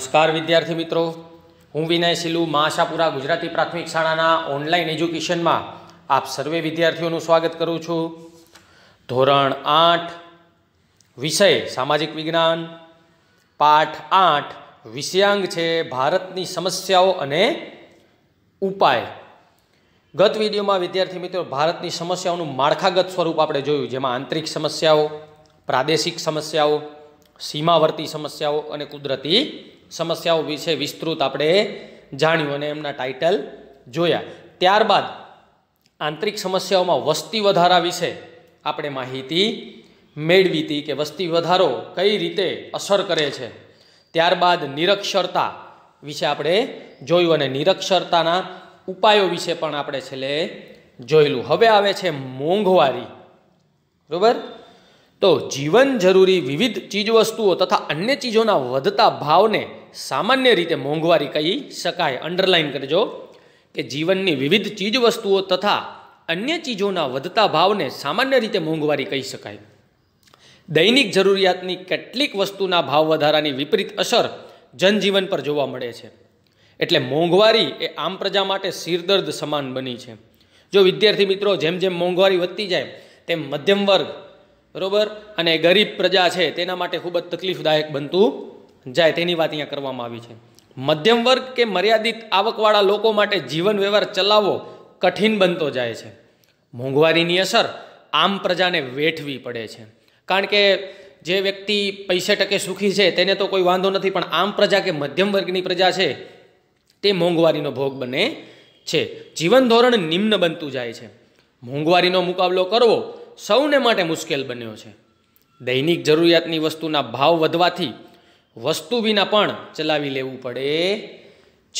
નમસ્કાર વિદ્યાર્થી મિત્રો હું વિનય સિલુ માશાપુરા ગુજરાતી પ્રાથમિક શાળાના ઓનલાઈન એજ્યુકેશનમાં આપ સર્વે વિદ્યાર્થીઓનું સ્વાગત કરું છું ધોરણ આઠ વિષય સામાજિક વિજ્ઞાન પાઠ આઠ વિષયાંગ છે ભારતની સમસ્યાઓ અને ઉપાય ગત વિડીયોમાં વિદ્યાર્થી મિત્રો ભારતની સમસ્યાઓનું માળખાગત સ્વરૂપ આપણે જોયું જેમાં આંતરિક સમસ્યાઓ પ્રાદેશિક સમસ્યાઓ સીમાવર્તી સમસ્યાઓ અને કુદરતી સમસ્યાઓ વિશે વિસ્તૃત આપણે જાણ્યું અને એમના ટાઇટલ જોયા ત્યારબાદ આંતરિક સમસ્યાઓમાં વસ્તી વધારા વિશે આપણે માહિતી મેળવી હતી કે વસ્તી વધારો કઈ રીતે અસર કરે છે ત્યારબાદ નિરક્ષરતા વિશે આપણે જોયું અને નિરક્ષરતાના ઉપાયો વિશે પણ આપણે છેલ્લે જોયેલું હવે આવે છે મોંઘવારી બરાબર તો જીવન જરૂરી વિવિધ ચીજવસ્તુઓ તથા અન્ય ચીજોના વધતા ભાવને સામાન્ય રીતે મોંઘવારી કહી શકાય અંડરલાઇન કરજો કે જીવનની વિવિધ ચીજવસ્તુઓ તથા અન્ય ચીજોના વધતા ભાવને સામાન્ય રીતે મોંઘવારી કહી શકાય દૈનિક જરૂરિયાતની કેટલીક વસ્તુના ભાવ વધારાની વિપરીત અસર જનજીવન પર જોવા મળે છે એટલે મોંઘવારી એ આમ પ્રજા માટે સિરદર્દ સમાન બની છે જો વિદ્યાર્થી મિત્રો જેમ જેમ મોંઘવારી વધતી જાય તેમ મધ્યમ વર્ગ બરોબર અને ગરીબ પ્રજા છે તેના માટે ખૂબ જ તકલીફદાયક બનતું જાય તેની વાત અહીંયા કરવામાં આવી છે મધ્યમ વર્ગ કે મર્યાદિત આવકવાળા લોકો માટે જીવન વ્યવહાર ચલાવવો કઠિન બનતો જાય છે મોંઘવારીની અસર આમ પ્રજાને વેઠવી પડે છે કારણ કે જે વ્યક્તિ પૈસે ટકે સુખી છે તેને તો કોઈ વાંધો નથી પણ આમ પ્રજા કે મધ્યમ વર્ગની પ્રજા છે તે મોંઘવારીનો ભોગ બને છે જીવન ધોરણ નિમ્ન બનતું જાય છે મોંઘવારીનો મુકાબલો કરવો સૌને માટે મુશ્કેલ બન્યો છે દૈનિક જરૂરિયાતની વસ્તુના ભાવ વધવાથી વસ્તુ વિના પણ ચલાવી લેવું પડે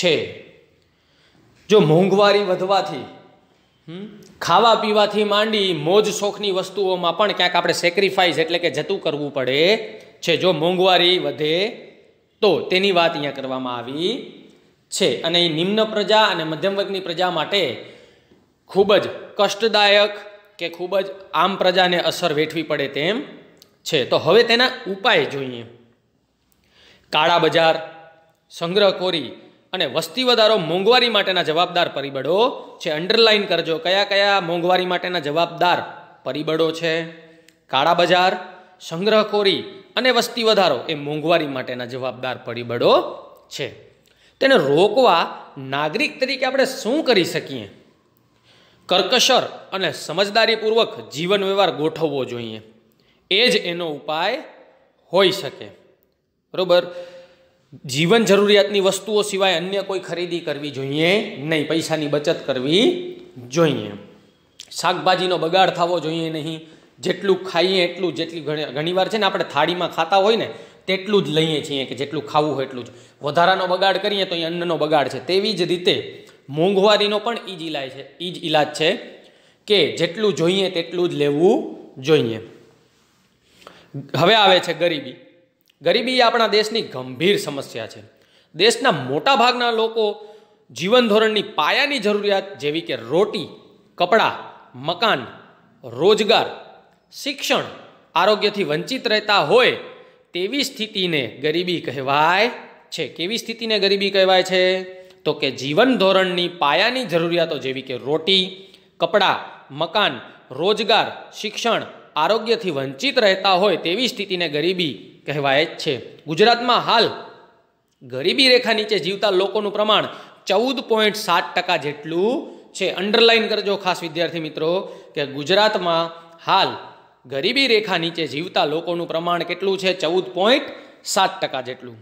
છે જો મોંઘવારી વધવાથી ખાવા પીવાથી માંડી મોજ શોખની વસ્તુઓમાં પણ ક્યાંક આપણે સેક્રિફાઈસ એટલે કે જતું કરવું પડે છે જો મોંઘવારી વધે તો તેની વાત અહીંયા કરવામાં આવી છે અને એ નિમ્ન પ્રજા અને મધ્યમ વર્ગની પ્રજા માટે ખૂબ જ કષ્ટદાયક કે ખૂબ જ આમ પ્રજાને અસર વેઠવી પડે તેમ છે તો હવે તેના ઉપાય જોઈએ કાળા બજાર સંગ્રહખોરી અને વસ્તી વધારો મોંઘવારી માટેના જવાબદાર પરિબળો છે અંડરલાઇન કરજો કયા કયા મોંઘવારી માટેના જવાબદાર પરિબળો છે કાળા બજાર સંગ્રહખોરી અને વસ્તી વધારો એ મોંઘવારી માટેના જવાબદાર પરિબળો છે તેને રોકવા નાગરિક તરીકે આપણે શું કરી શકીએ કરકસર અને સમજદારીપૂર્વક જીવન વ્યવહાર ગોઠવવો જોઈએ એ જ એનો ઉપાય હોઈ શકે બરાબર જીવન જરૂરિયાતની વસ્તુઓ સિવાય અન્ય કોઈ ખરીદી કરવી જોઈએ નહીં પૈસાની બચત કરવી જોઈએ શાકભાજીનો બગાડ થવો જોઈએ નહીં જેટલું ખાઈએ એટલું જેટલી ઘણીવાર છે ને આપણે થાળીમાં ખાતા હોય ને તેટલું જ લઈએ છીએ કે જેટલું ખાવું હોય એટલું જ વધારાનો બગાડ કરીએ તો અહીં અન્નનો બગાડ છે તેવી જ રીતે મોંઘવારીનો પણ એ જ ઇલાજ છે એ જ ઇલાજ છે કે જેટલું જોઈએ તેટલું જ લેવું જોઈએ હવે આવે છે ગરીબી ગરીબી આપણા દેશની ગંભીર સમસ્યા છે દેશના મોટા ભાગના લોકો જીવનધોરણની પાયાની જરૂરિયાત જેવી કે રોટી કપડાં મકાન રોજગાર શિક્ષણ આરોગ્યથી વંચિત રહેતા હોય તેવી સ્થિતિને ગરીબી કહેવાય છે કેવી સ્થિતિને ગરીબી કહેવાય છે તો કે જીવન ધોરણની પાયાની જરૂરિયાતો જેવી કે રોટી કપડાં મકાન રોજગાર શિક્ષણ આરોગ્યથી વંચિત રહેતા હોય તેવી સ્થિતિને ગરીબી કહેવાય જ છે ગુજરાતમાં હાલ ગરીબી રેખા નીચે જીવતા લોકોનું પ્રમાણ ચૌદ પોઈન્ટ સાત ટકા જેટલું છે અંડરલાઇન કરજો ખાસ વિદ્યાર્થી મિત્રો કે ગુજરાતમાં હાલ ગરીબી રેખા નીચે જીવતા લોકોનું પ્રમાણ કેટલું છે ચૌદ પોઈન્ટ સાત ટકા જેટલું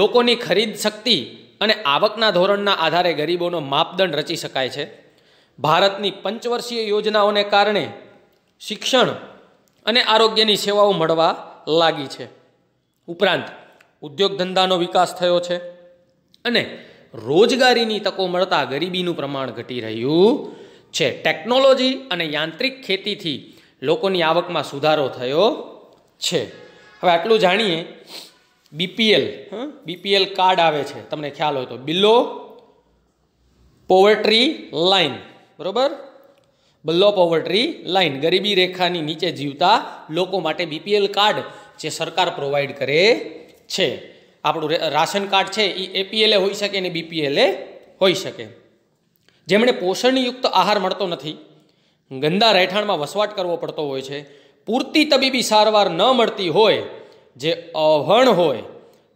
લોકોની ખરીદ શક્તિ અને આવકના ધોરણના આધારે ગરીબોનો માપદંડ રચી શકાય છે ભારતની પંચવર્ષીય યોજનાઓને કારણે શિક્ષણ અને આરોગ્યની સેવાઓ મળવા લાગી છે ઉપરાંત ઉદ્યોગ ધંધાનો વિકાસ થયો છે અને રોજગારીની તકો મળતા ગરીબીનું પ્રમાણ ઘટી રહ્યું છે ટેકનોલોજી અને યાંત્રિક ખેતીથી લોકોની આવકમાં સુધારો થયો છે હવે આટલું જાણીએ બીપીએલ બીપીએલ કાર્ડ આવે છે તમને ખ્યાલ હોય તો બિલો પોવર્ટ્રી લાઈન બરોબર બિલો પોવર્ટ્રી લાઇન ગરીબી રેખાની નીચે જીવતા લોકો માટે બીપીએલ કાર્ડ જે સરકાર પ્રોવાઈડ કરે છે આપણું રાશન કાર્ડ છે એ એપીએલે હોઈ શકે અને બીપીએલે હોઈ શકે જેમણે પોષણયુક્ત આહાર મળતો નથી ગંદા રહેઠાણમાં વસવાટ કરવો પડતો હોય છે પૂરતી તબીબી સારવાર ન મળતી હોય જે અવહણ હોય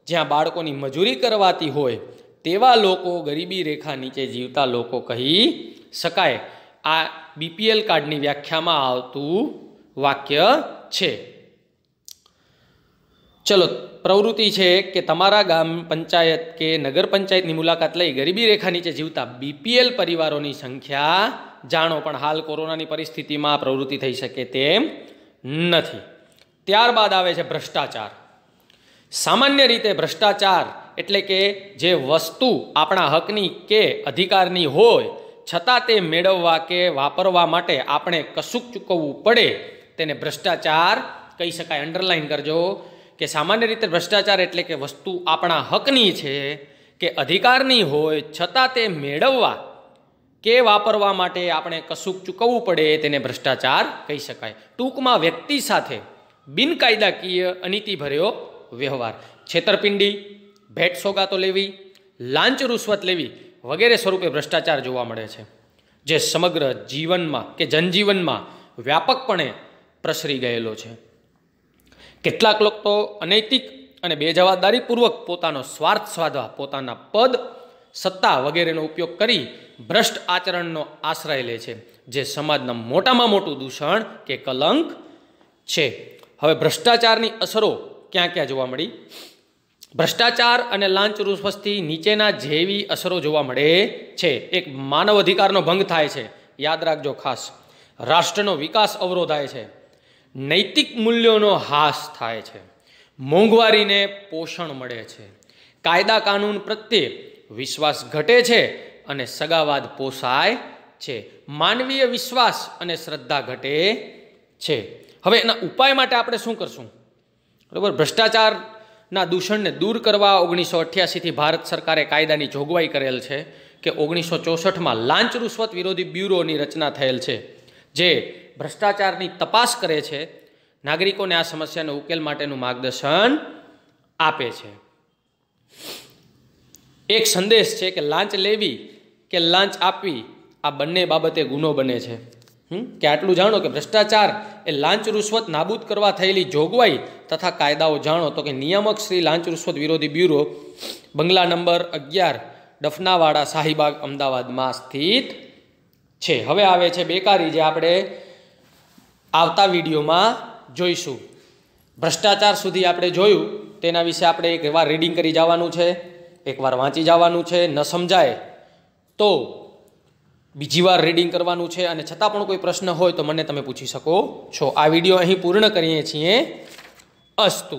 જ્યાં બાળકોની મજૂરી કરવાતી હોય તેવા લોકો ગરીબી રેખા નીચે જીવતા લોકો કહી શકાય આ બીપીએલ કાર્ડની વ્યાખ્યામાં આવતું વાક્ય છે ચલો પ્રવૃત્તિ છે કે તમારા ગામ પંચાયત કે નગર પંચાયતની મુલાકાત લઈ ગરીબી રેખા નીચે જીવતા બીપીએલ પરિવારોની સંખ્યા જાણો પણ હાલ કોરોનાની પરિસ્થિતિમાં પ્રવૃત્તિ થઈ શકે તેમ નથી ત્યારબાદ આવે છે ભ્રષ્ટાચાર સામાન્ય રીતે ભ્રષ્ટાચાર એટલે કે જે વસ્તુ આપણા હકની કે અધિકારની હોય છતાં તે મેળવવા કે વાપરવા માટે આપણે કશુંક ચૂકવવું પડે તેને ભ્રષ્ટાચાર કહી શકાય અંડરલાઇન કરજો કે સામાન્ય રીતે ભ્રષ્ટાચાર એટલે કે વસ્તુ આપણા હકની છે કે અધિકારની હોય છતાં તે મેળવવા કે વાપરવા માટે આપણે કશુંક ચૂકવવું પડે તેને ભ્રષ્ટાચાર કહી શકાય ટૂંકમાં વ્યક્તિ સાથે બિનકાયદાકીય અનીતિભર્યો વ્યવહાર છેતરપિંડી ભેટ સોગાતો લેવી લાંચ રૂશ્વત લેવી વગેરે સ્વરૂપે ભ્રષ્ટાચાર જોવા મળે છે જે સમગ્ર જીવનમાં કે જનજીવનમાં વ્યાપકપણે પ્રસરી ગયેલો છે કેટલાક લોકો તો અનૈતિક અને બેજવાબદારીપૂર્વક પોતાનો સ્વાર્થ સ્વાધવા પોતાના પદ સત્તા વગેરેનો ઉપયોગ કરી ભ્રષ્ટ આચરણનો આશ્રય લે છે જે સમાજના મોટામાં મોટું દૂષણ કે કલંક છે હવે ભ્રષ્ટાચારની અસરો ક્યાં ક્યાં જોવા મળી ભ્રષ્ટાચાર અને લાંચ લાંચરૂસવસથી નીચેના જેવી અસરો જોવા મળે છે એક માનવ અધિકારનો ભંગ થાય છે યાદ રાખજો ખાસ રાષ્ટ્રનો વિકાસ અવરોધાય છે નૈતિક મૂલ્યોનો હાસ થાય છે મોંઘવારીને પોષણ મળે છે કાયદા કાનૂન પ્રત્યે વિશ્વાસ ઘટે છે અને સગાવાદ પોસાય છે માનવીય વિશ્વાસ અને શ્રદ્ધા ઘટે છે હવે એના ઉપાય માટે આપણે શું કરશું બરાબર ભ્રષ્ટાચારના દૂષણને દૂર કરવા ઓગણીસો અઠ્યાસીથી ભારત સરકારે કાયદાની જોગવાઈ કરેલ છે કે ઓગણીસો ચોસઠમાં લાંચ રૂશ્વત વિરોધી બ્યુરોની રચના થયેલ છે જે ભ્રષ્ટાચારની તપાસ કરે છે નાગરિકોને આ સમસ્યાને ઉકેલ માટેનું માર્ગદર્શન આપે છે એક સંદેશ છે કે લાંચ લેવી કે લાંચ આપવી આ બંને બાબતે ગુનો બને છે કે આટલું જાણો કે ભ્રષ્ટાચાર એ લાંચ રૂશ્વત નાબૂદ કરવા થયેલી જોગવાઈ તથા કાયદાઓ જાણો તો કે નિયામક શ્રી લાંચ રૂશ્વત વિરોધી બ્યુરો બંગલા નંબર અગિયાર ડફનાવાડા શાહીબાગ અમદાવાદમાં સ્થિત છે હવે આવે છે બેકારી જે આપણે આવતા વિડીયોમાં જોઈશું ભ્રષ્ટાચાર સુધી આપણે જોયું તેના વિશે આપણે એકવાર રીડિંગ કરી જવાનું છે એકવાર વાંચી જવાનું છે ન સમજાય તો બીજી વાર રીડિંગ કરવાનું છે અને છતાં પણ કોઈ પ્રશ્ન હોય તો મને તમે પૂછી શકો છો આ વિડીયો અહીં પૂર્ણ કરીએ છીએ અસ્તુ